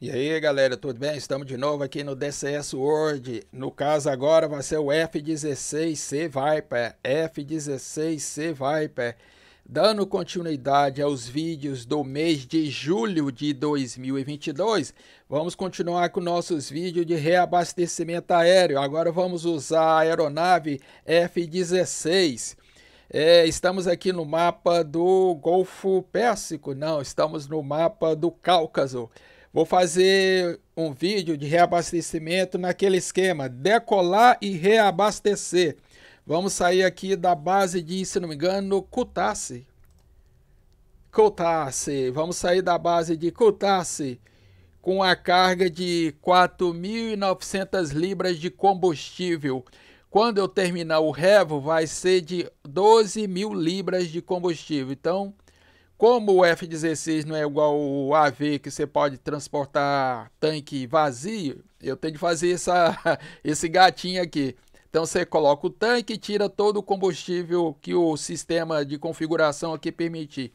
E aí, galera, tudo bem? Estamos de novo aqui no DCS World. No caso agora vai ser o F16C Viper, F16C Viper. Dando continuidade aos vídeos do mês de julho de 2022, vamos continuar com nossos vídeos de reabastecimento aéreo. Agora vamos usar a aeronave F16. É, estamos aqui no mapa do Golfo Pérsico, não, estamos no mapa do Cáucaso. Vou fazer um vídeo de reabastecimento naquele esquema, decolar e reabastecer. Vamos sair aqui da base de, se não me engano, Cutasse. Cutasse. vamos sair da base de Cutasse com a carga de 4.900 libras de combustível. Quando eu terminar o revo, vai ser de 12.000 libras de combustível. Então, como o F-16 não é igual o AV que você pode transportar tanque vazio, eu tenho que fazer essa, esse gatinho aqui. Então você coloca o tanque, tira todo o combustível que o sistema de configuração aqui permitir.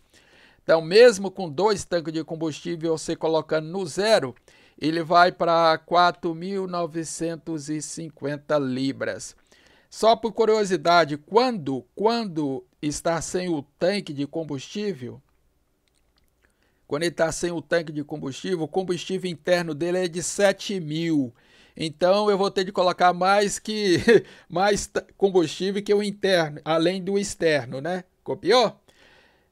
Então mesmo com dois tanques de combustível você colocando no zero, ele vai para 4.950 libras. Só por curiosidade, quando, quando está sem o tanque de combustível, quando ele está sem o tanque de combustível, o combustível interno dele é de 7 mil. Então eu vou ter de colocar mais que mais combustível que o interno, além do externo, né? Copiou?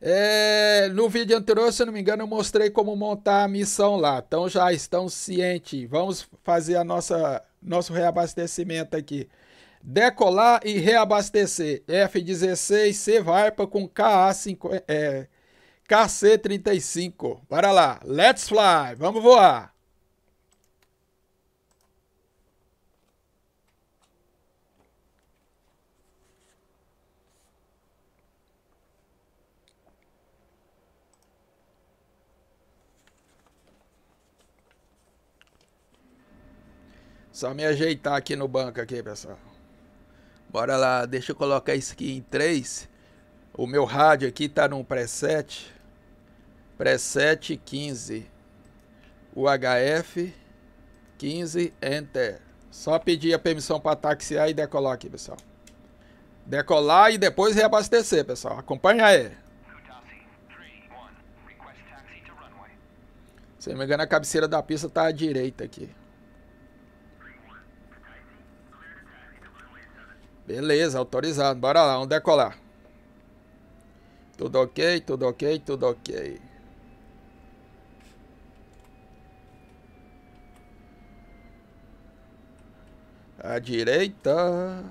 É, no vídeo anterior, se eu não me engano, eu mostrei como montar a missão lá. Então já estão cientes. Vamos fazer a nossa nosso reabastecimento aqui. Decolar e reabastecer. F-16 C Varpa com KA-50. É, KC35. Bora lá. Let's fly. Vamos voar. Só me ajeitar aqui no banco aqui, pessoal. Bora lá, deixa eu colocar isso aqui em 3. O meu rádio aqui tá num preset preset 15, UHF 15, Enter. Só pedir a permissão para taxiar e decolar aqui, pessoal. Decolar e depois reabastecer, pessoal. Acompanha aí. Se não me engano, a cabeceira da pista está à direita aqui. Beleza, autorizado. Bora lá, vamos decolar. Tudo ok, tudo ok, tudo ok. À direita.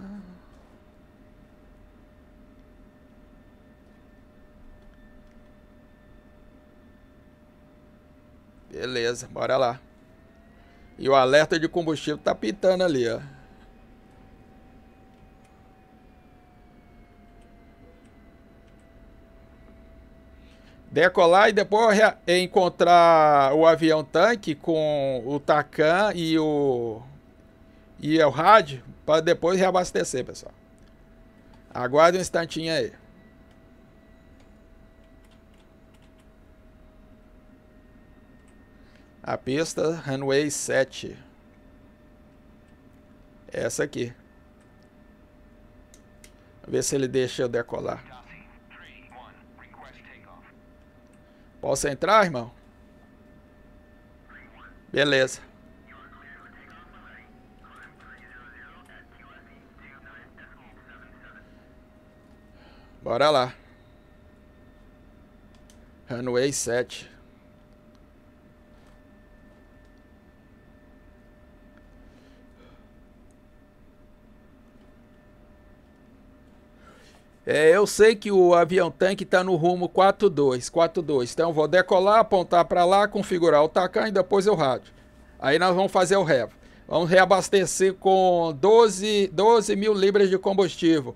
Beleza, bora lá. E o alerta de combustível tá pitando ali, ó. Decolar e depois encontrar o avião tanque com o Tacan e o e é o rádio para depois reabastecer, pessoal. Aguarde um instantinho aí. A pista Runway 7. É essa aqui. Ver se ele deixa eu decolar. Posso entrar, irmão? Beleza. Bora lá. Runway 7. É, eu sei que o avião tanque está no rumo 42, 42. Então vou decolar, apontar para lá, configurar o tacan e depois o rádio. Aí nós vamos fazer o revo. Vamos reabastecer com 12, 12 mil libras de combustível.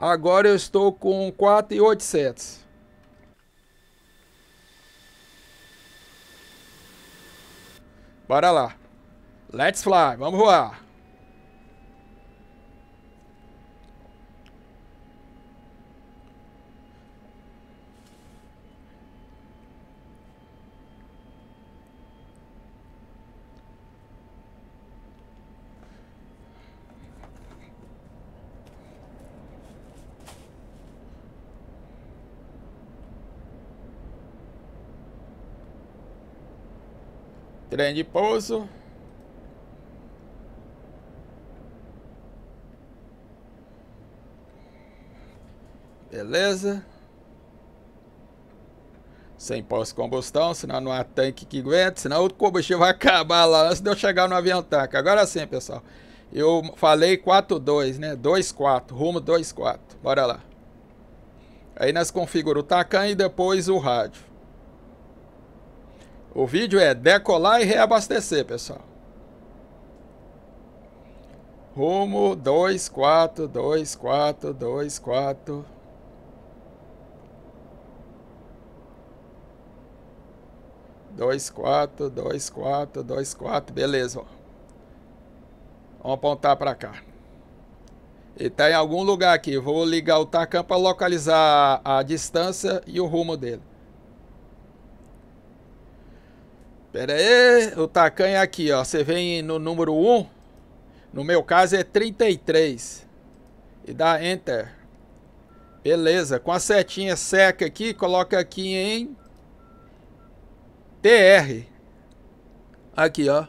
Agora eu estou com 4,800. Bora lá. Let's fly, vamos voar. Trem de pouso. Beleza. Sem pós-combustão, senão não há tanque que aguente, senão o combustível vai acabar lá antes de eu chegar no avião tanque. Agora sim, pessoal. Eu falei 4-2, né? 2-4, rumo 2-4. Bora lá. Aí nós configuramos o tacan e depois o rádio. O vídeo é decolar e reabastecer, pessoal. Rumo 24, 24, 24. Dois, quatro, dois, quatro, dois, quatro. Beleza, ó. Vamos apontar para cá. Ele tá em algum lugar aqui. Vou ligar o TACAM para localizar a distância e o rumo dele. Pera aí, o tacanha é aqui, ó. Você vem no número 1. No meu caso é 33. E dá Enter. Beleza. Com a setinha seca aqui, coloca aqui em TR. Aqui, ó.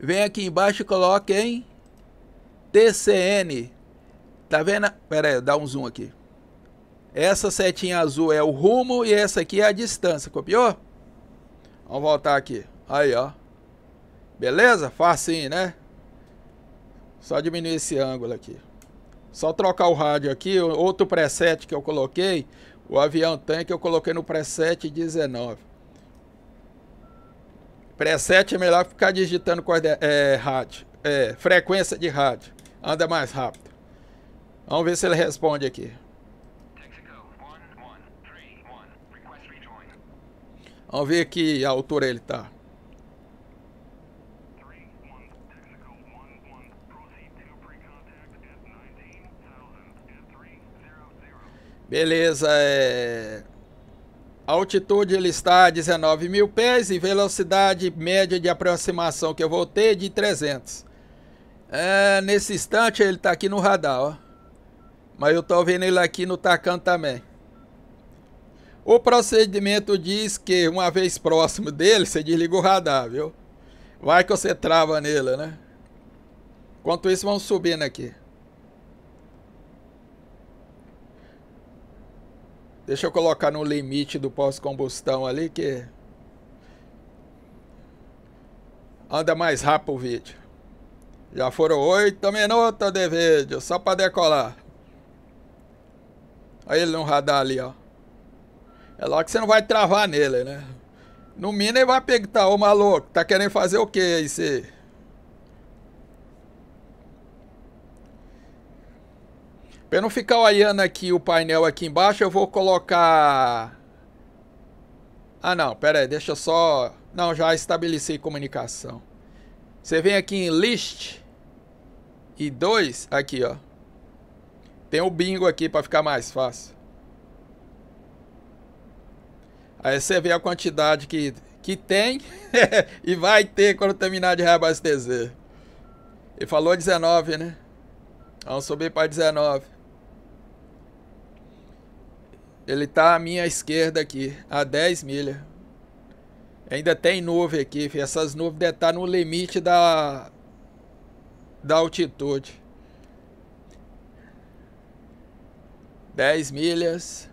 Vem aqui embaixo e coloca em TCN. Tá vendo? Pera aí, dá um zoom aqui. Essa setinha azul é o rumo e essa aqui é a distância. Copiou? Vamos voltar aqui. Aí, ó. Beleza? Facinho, né? Só diminuir esse ângulo aqui. Só trocar o rádio aqui. Outro preset que eu coloquei. O avião tanque eu coloquei no preset 19. Preset é melhor ficar digitando é, rádio. É, frequência de rádio. Anda mais rápido. Vamos ver se ele responde aqui. Vamos ver que a altura ele tá. Beleza, é... A altitude ele está a 19 mil pés e velocidade média de aproximação que eu voltei de 300. É, nesse instante ele está aqui no radar, ó. Mas eu estou vendo ele aqui no Tacan também. O procedimento diz que uma vez próximo dele, você desliga o radar, viu? Vai que você trava nele, né? Enquanto isso, vamos subindo aqui. Deixa eu colocar no limite do pós-combustão ali que anda mais rápido o vídeo. Já foram oito minutos de vídeo, só para decolar. Olha ele no radar ali, ó. É lá que você não vai travar nele, né? No mínimo ele vai pegar, ô maluco, tá querendo fazer o que aí você? Pra não ficar olhando aqui o painel aqui embaixo, eu vou colocar... Ah não, pera aí, deixa eu só... Não, já estabeleci comunicação. Você vem aqui em List e dois aqui ó. Tem o bingo aqui para ficar mais fácil. Aí você vê a quantidade que, que tem e vai ter quando terminar de reabastecer. E falou 19, né? Vamos subir para 19. Ele tá à minha esquerda aqui, a 10 milhas. Ainda tem nuvem aqui, filho. essas nuvens devem estar tá no limite da, da altitude. 10 milhas.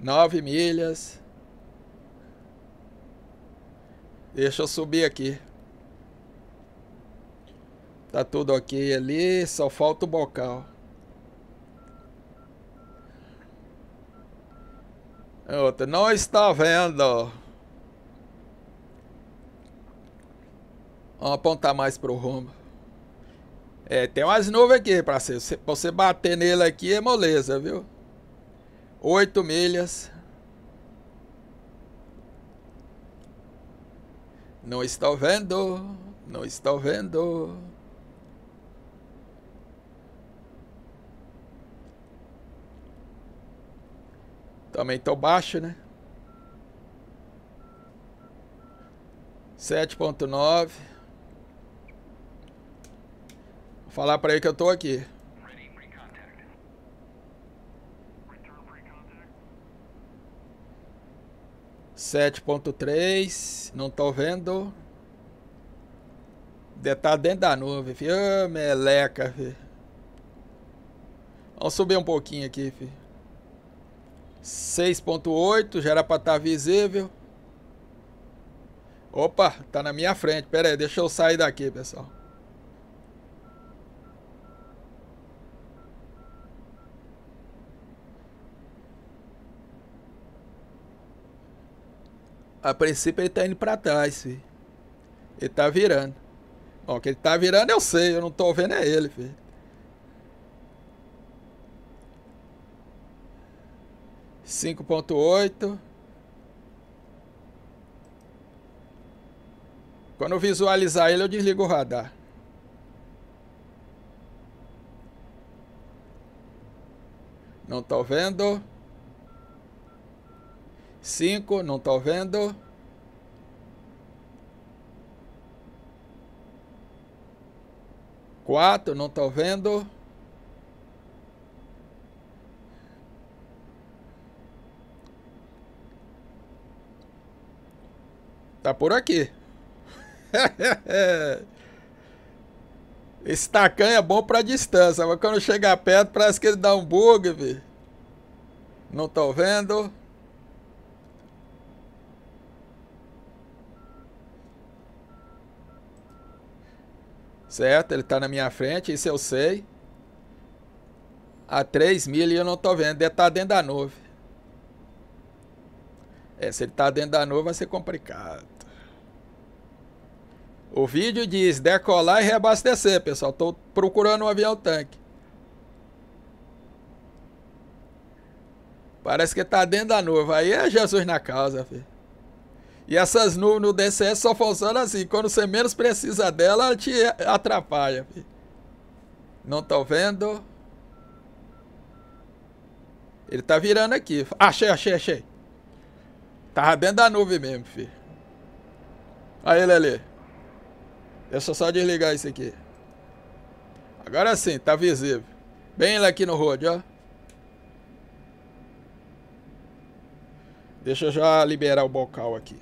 Nove milhas. Deixa eu subir aqui. Tá tudo ok ali, só falta o bocal. Outra, não está vendo. Vamos apontar mais pro rumo. É, tem umas nuvens aqui, parceiro. você. você bater nele aqui é moleza, viu? 8 milhas. Não estou vendo, não estou vendo. Também estou baixo, né? 7.9. Falar para ele que eu estou aqui. 7.3, não tô vendo. Deve tá dentro da nuvem, filho. Oh, meleca, filho. Vamos subir um pouquinho aqui, filho. 6.8, já era pra estar tá visível. Opa, tá na minha frente. Pera aí, deixa eu sair daqui, pessoal. A princípio ele tá indo pra trás, filho. Ele tá virando. Ó, que ele tá virando eu sei, eu não tô vendo é ele, filho. Cinco ponto oito. Quando eu visualizar ele, eu desligo o radar. Não tô vendo. 5, não estou tá vendo. Quatro, não estou tá vendo. Tá por aqui. Esse tacanha é bom pra distância, mas quando chega perto parece que ele dá um bug, Não tô tá vendo. Certo? Ele está na minha frente, isso eu sei. A 3 e eu não estou vendo, ele está dentro da nuvem. É, se ele está dentro da nuvem vai ser complicado. O vídeo diz decolar e reabastecer, pessoal. Estou procurando um avião tanque. Parece que está dentro da nuvem. Aí é Jesus na causa, filho. E essas nuvens no DCS só funcionam assim. Quando você menos precisa dela, ela te atrapalha. Não tô vendo. Ele tá virando aqui. Achei, achei, achei. Tava dentro da nuvem mesmo, filho. Aí ele ali. Deixa eu só desligar isso aqui. Agora sim, tá visível. Bem ele aqui no road, ó. Deixa eu já liberar o bocal aqui.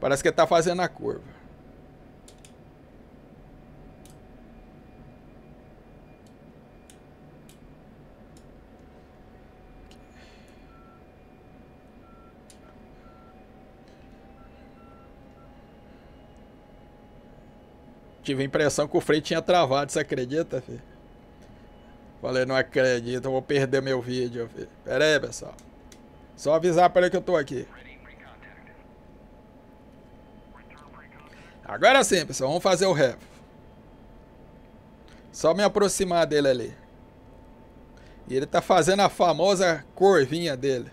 Parece que está fazendo a curva. Tive a impressão que o freio tinha travado, você acredita, filho? Falei, não acredito, eu vou perder meu vídeo, filho. Pera aí, pessoal. Só avisar para ele que eu tô aqui. Agora sim, pessoal. Vamos fazer o ré. Só me aproximar dele ali. E ele tá fazendo a famosa curvinha dele.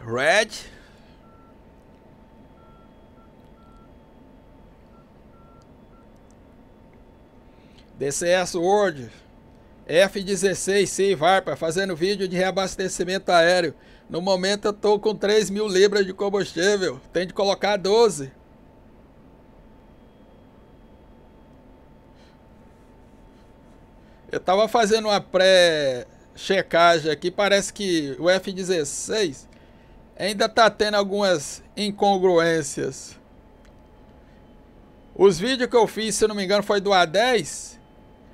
Red. DCS World F16 Sea Varpa fazendo vídeo de reabastecimento aéreo no momento eu tô com 3 mil libras de combustível. Tem de colocar 12. Eu tava fazendo uma pré-checagem aqui. Parece que o F-16 ainda tá tendo algumas incongruências. Os vídeos que eu fiz, se não me engano, foi do A10.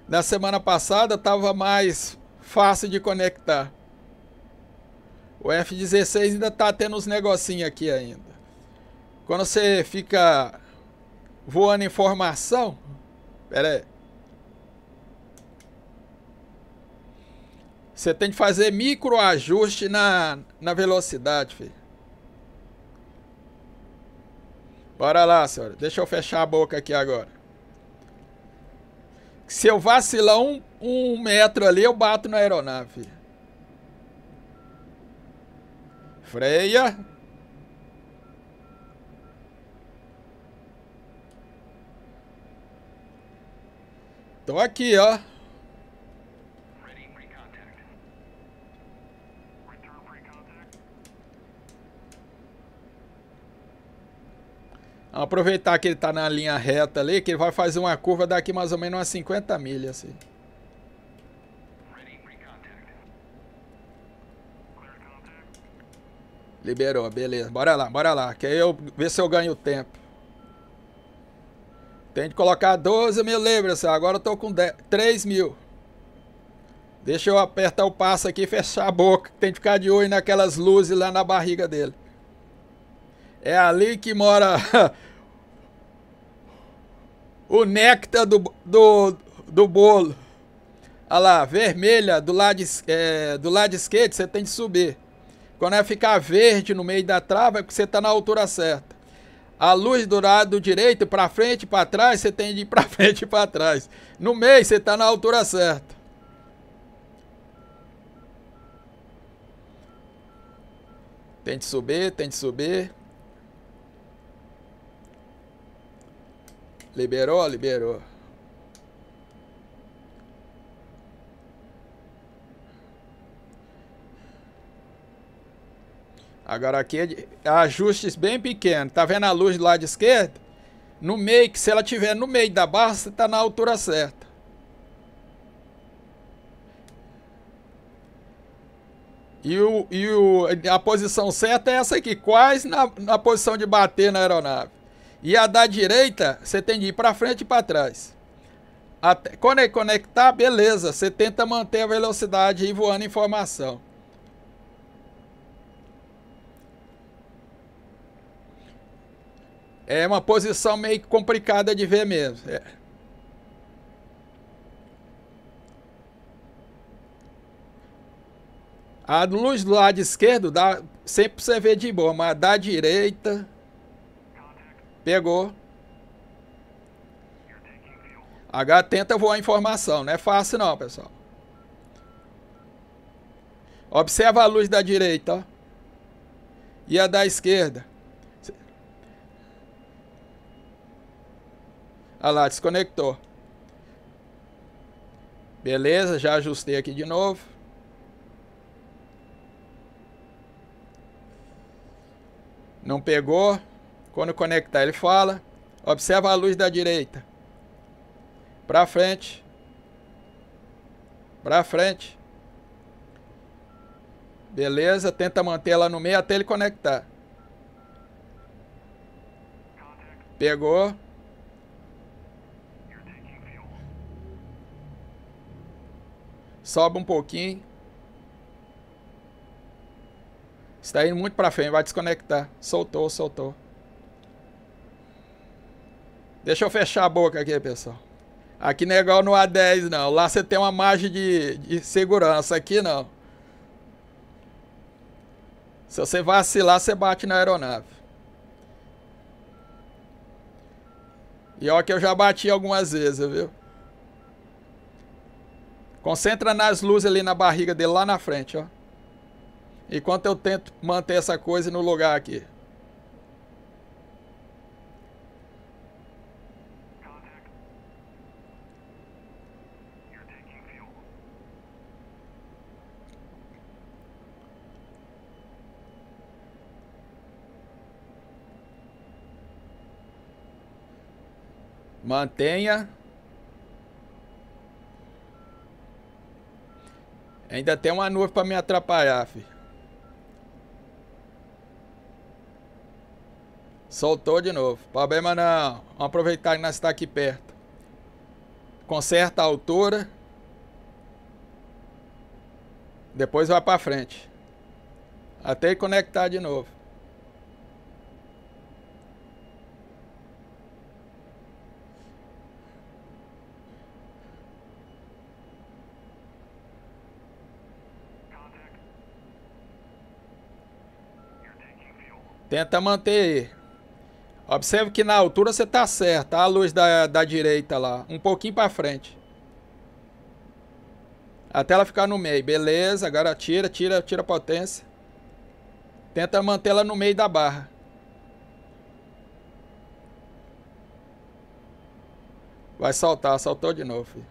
Na semana passada tava mais fácil de conectar. O F-16 ainda tá tendo uns negocinhos aqui ainda. Quando você fica voando em formação... Pera aí. Você tem que fazer micro ajuste na, na velocidade, filho. Bora lá, senhora. Deixa eu fechar a boca aqui agora. Se eu vacilar um, um metro ali, eu bato na aeronave. Filho. Freia. Tô aqui, ó. Aproveitar que ele tá na linha reta ali, que ele vai fazer uma curva daqui mais ou menos umas 50 milhas, assim. Liberou, beleza. Bora lá, bora lá. Que aí eu ver se eu ganho tempo. Tem que colocar 12 mil libras. Agora eu tô com 10, 3 mil. Deixa eu apertar o passo aqui e fechar a boca. Tem que ficar de olho naquelas luzes lá na barriga dele. É ali que mora o néctar do, do, do bolo. Olha lá, vermelha do lado, é, do lado esquerdo, você tem que subir. Quando é ficar verde no meio da trava, é porque você está na altura certa. A luz do lado direito, para frente e para trás, você tem de ir para frente e para trás. No meio, você está na altura certa. Tente subir, tente subir. Liberou, liberou. Agora aqui é ajustes bem pequenos. Tá vendo a luz do lado esquerdo? No meio, que se ela tiver no meio da barra, você tá na altura certa. E, o, e o, a posição certa é essa aqui, quase na, na posição de bater na aeronave. E a da direita, você tem de ir para frente e para trás. Até, quando é conectar, beleza, você tenta manter a velocidade e voando em formação. É uma posição meio complicada de ver mesmo. É. A luz do lado esquerdo dá sempre você vê de boa, mas da direita pegou. Agora tenta voar a informação, não é fácil não, pessoal. Observa a luz da direita, ó. E a da esquerda. Olha lá, desconectou. Beleza, já ajustei aqui de novo. Não pegou. Quando conectar ele fala. Observa a luz da direita. Para frente. Para frente. Beleza, tenta manter ela no meio até ele conectar. Pegou. Sobe um pouquinho. Está indo muito para frente, vai desconectar. Soltou, soltou. Deixa eu fechar a boca aqui, pessoal. Aqui não é igual no A10, não. Lá você tem uma margem de, de segurança. Aqui não. Se você vacilar, você bate na aeronave. E olha que eu já bati algumas vezes, viu? Concentra nas luzes ali na barriga dele, lá na frente, ó. Enquanto eu tento manter essa coisa no lugar aqui. Mantenha Ainda tem uma nuvem pra me atrapalhar, filho. Soltou de novo. Problema não. Vamos aproveitar que nós está aqui perto. Conserta a altura. Depois vai pra frente. Até conectar de novo. Tenta manter. Observe que na altura você tá certo. A luz da, da direita lá. Um pouquinho para frente. Até ela ficar no meio. Beleza. Agora tira, tira, tira a potência. Tenta manter ela no meio da barra. Vai saltar. Saltou de novo, filho.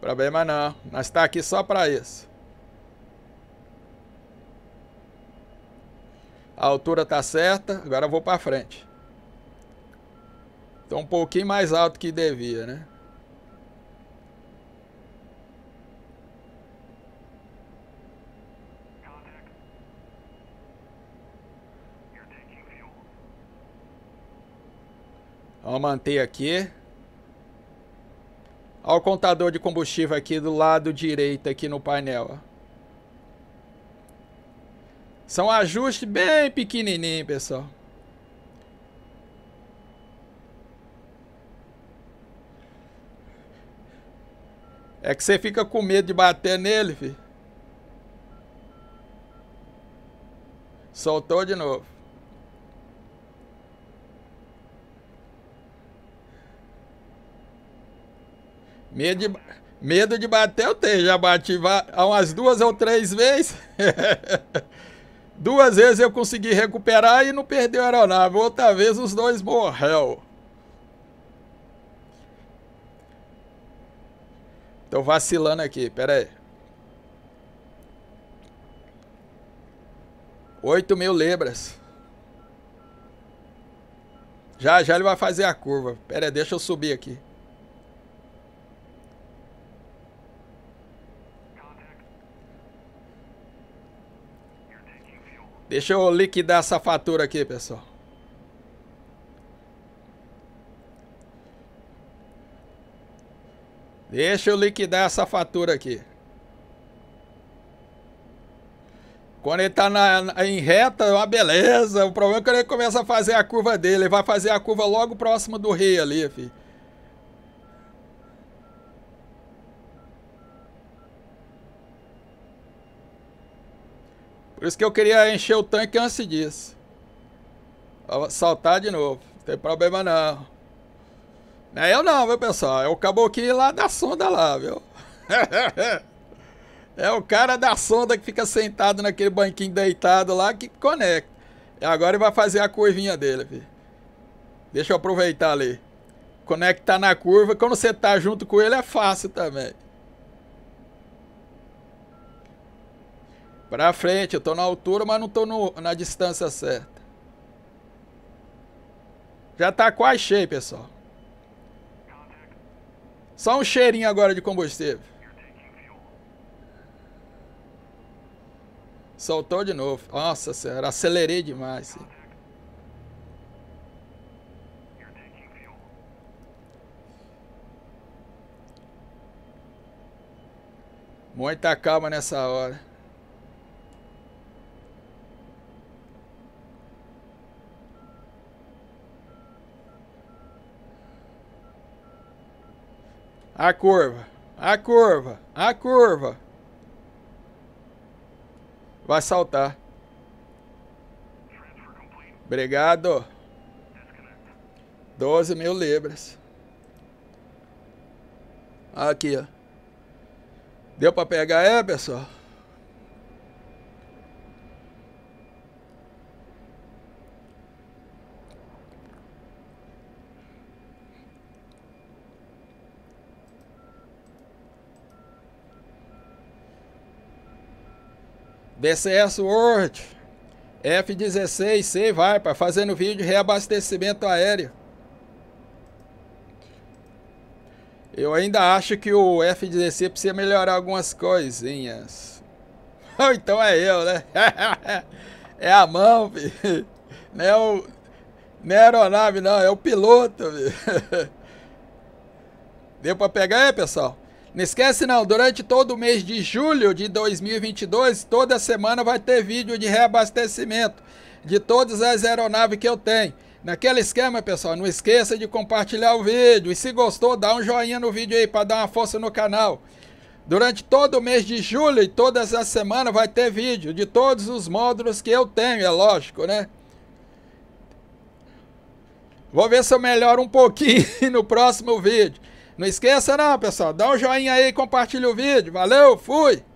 Problema não. Nós tá aqui só para isso. A altura tá certa, agora vou para frente. Então um pouquinho mais alto que devia, né? Vamos manter aqui. Olha o contador de combustível aqui do lado direito aqui no painel. Ó. São ajustes bem pequenininhos, pessoal. É que você fica com medo de bater nele, filho. Soltou de novo. Medo de, medo de bater eu tenho. Já bati umas duas ou três vezes. Duas vezes eu consegui recuperar e não perdi a aeronave. Outra vez os dois morreu. Tô vacilando aqui, pera aí. 8 mil libras. Já, já ele vai fazer a curva. Pera aí, deixa eu subir aqui. Deixa eu liquidar essa fatura aqui, pessoal. Deixa eu liquidar essa fatura aqui. Quando ele tá na, na, em reta, é uma beleza. O problema é quando ele começa a fazer a curva dele. Ele vai fazer a curva logo próximo do rei ali, filho. Por isso que eu queria encher o tanque antes disso. Saltar de novo. Não tem problema não. Não é eu não, viu, pessoal? É o caboclinho lá da sonda lá, viu? é o cara da sonda que fica sentado naquele banquinho deitado lá que conecta. E agora ele vai fazer a curvinha dele, Deixa eu aproveitar ali. Conectar na curva, quando você tá junto com ele é fácil também. Pra frente, eu tô na altura, mas não tô no, na distância certa. Já tá quase cheio, pessoal. Só um cheirinho agora de combustível. Soltou de novo. Nossa senhora, acelerei demais. Sim. Muita calma nessa hora. A curva. A curva. A curva. Vai saltar. Obrigado. 12 mil libras. Aqui, ó. Deu para pegar, é, pessoal? BCS World, F-16C, vai, para fazendo vídeo de reabastecimento aéreo. Eu ainda acho que o F-16 precisa melhorar algumas coisinhas. Ou então é eu, né? é a mão, filho. Não é, o, não é a aeronave, não. É o piloto, filho. Deu pra pegar aí, pessoal? Não esquece não, durante todo o mês de julho de 2022, toda semana vai ter vídeo de reabastecimento de todas as aeronaves que eu tenho. Naquele esquema, pessoal, não esqueça de compartilhar o vídeo. E se gostou, dá um joinha no vídeo aí para dar uma força no canal. Durante todo o mês de julho e todas as semanas vai ter vídeo de todos os módulos que eu tenho, é lógico, né? Vou ver se eu melhoro um pouquinho no próximo vídeo. Não esqueça não, pessoal. Dá um joinha aí, compartilha o vídeo. Valeu, fui!